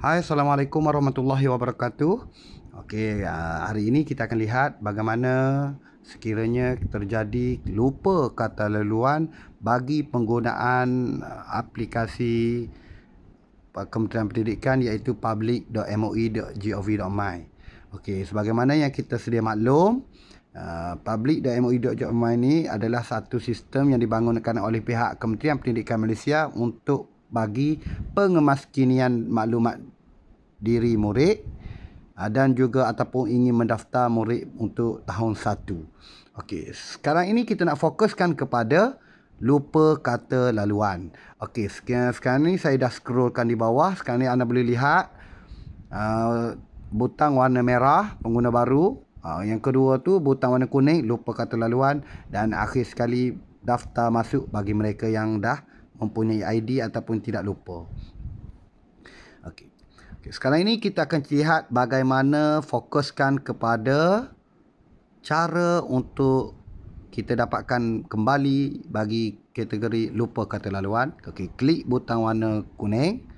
Hai, Assalamualaikum warahmatullahi wabarakatuh. Okey, ah, hari ini kita akan lihat bagaimana sekiranya terjadi lupa kata laluan bagi penggunaan ah, aplikasi ah, Kementerian Pendidikan iaitu public.moe.gov.my. Okey, sebagaimana yang kita sedia maklum, Uh, public.moe.gov.my ini adalah satu sistem yang dibangunkan oleh pihak Kementerian Pendidikan Malaysia untuk bagi pengemaskinian maklumat diri murid ah, dan juga ataupun ingin mendaftar murid untuk tahun 1. Okey, sekarang ini kita nak fokuskan kepada lupa kata laluan. Okey, sekian sekarang ni saya dah scrollkan di bawah. Sekarang ni anda boleh lihat uh, butang warna merah pengguna baru. Uh, yang kedua tu butang warna kuning lupa kata laluan dan akhir sekali daftar masuk bagi mereka yang dah mempunyai ID ataupun tidak lupa. Okey. Okay, sekarang ini kita akan lihat bagaimana fokuskan kepada cara untuk kita dapatkan kembali bagi kategori lupa kata laluan. Okey, klik butang warna kuning.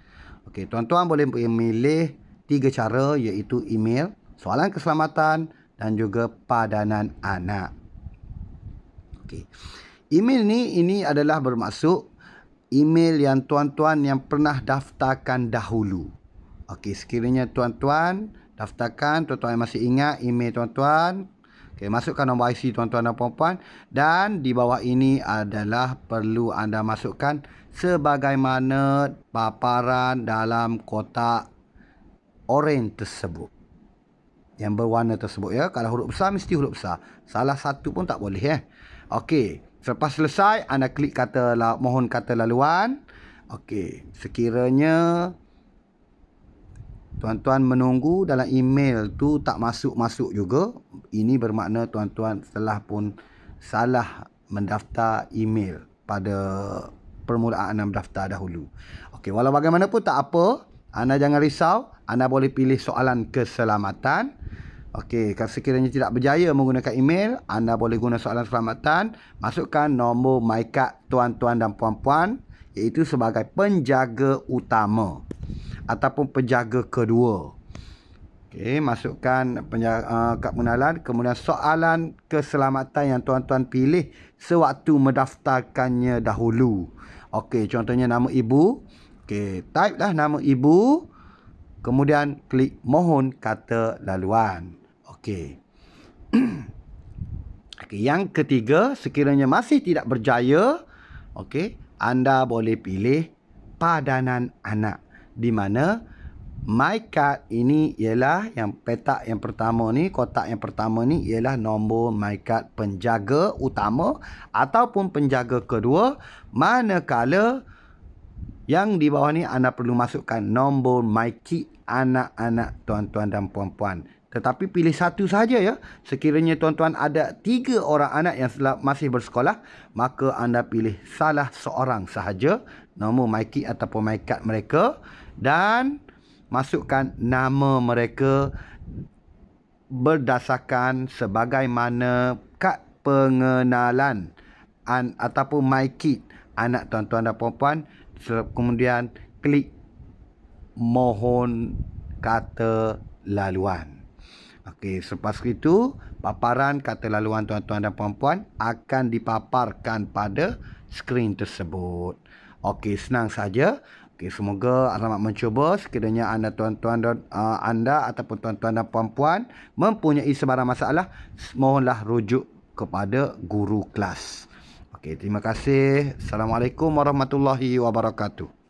Okey, tuan-tuan boleh memilih tiga cara iaitu email, soalan keselamatan dan juga padanan anak. Okey. Email ni ini adalah bermaksud email yang tuan-tuan yang pernah daftarkan dahulu. Okey, sekiranya tuan-tuan daftarkan, tuan-tuan masih ingat email tuan-tuan. Okey, masukkan nombor IC tuan-tuan dan puan-puan dan di bawah ini adalah perlu anda masukkan sebagaimana paparan dalam kotak oren tersebut. Yang berwarna tersebut ya. Kalau huruf besar mesti huruf besar. Salah satu pun tak boleh ya. Okey. Selepas selesai, anda klik kata mohon kata laluan. Okey, sekiranya tuan-tuan menunggu dalam email tu tak masuk-masuk juga, ini bermakna tuan-tuan telah pun salah mendaftar email pada permulaan anda mendaftar dahulu. Okey, walau bagaimanapun tak apa, anda jangan risau, anda boleh pilih soalan keselamatan. Okey, kalau sekiranya tidak berjaya menggunakan email, anda boleh guna soalan keselamatan. Masukkan nombor MyCard tuan-tuan dan puan-puan iaitu sebagai penjaga utama ataupun penjaga kedua. Okey, masukkan penjaga, uh, kad pengenalan. Kemudian soalan keselamatan yang tuan-tuan pilih sewaktu mendaftarkannya dahulu. Okey, contohnya nama ibu. Okey, type lah nama ibu. Kemudian klik mohon kata laluan. Okey. okay, yang ketiga, sekiranya masih tidak berjaya, okey, anda boleh pilih padanan anak di mana my card ini ialah yang petak yang pertama ni, kotak yang pertama ni ialah nombor my card penjaga utama ataupun penjaga kedua manakala yang di bawah ni anda perlu masukkan nombor Mikey anak-anak tuan-tuan dan puan-puan. Tetapi pilih satu saja ya. Sekiranya tuan-tuan ada tiga orang anak yang masih bersekolah, maka anda pilih salah seorang sahaja nombor MyKit ataupun MyCard mereka dan masukkan nama mereka berdasarkan sebagaimana kad pengenalan an ataupun MyKit anak tuan-tuan dan puan-puan kemudian klik mohon kata laluan. Okey, selepas itu paparan kata laluan tuan-tuan dan puan-puan akan dipaparkan pada skrin tersebut. Okey, senang saja. Okey, semoga alamat mencuba sekiranya anda tuan-tuan dan uh, anda ataupun tuan-tuan dan puan-puan mempunyai sebarang masalah, mohonlah rujuk kepada guru kelas. Okey, terima kasih. Assalamualaikum warahmatullahi wabarakatuh.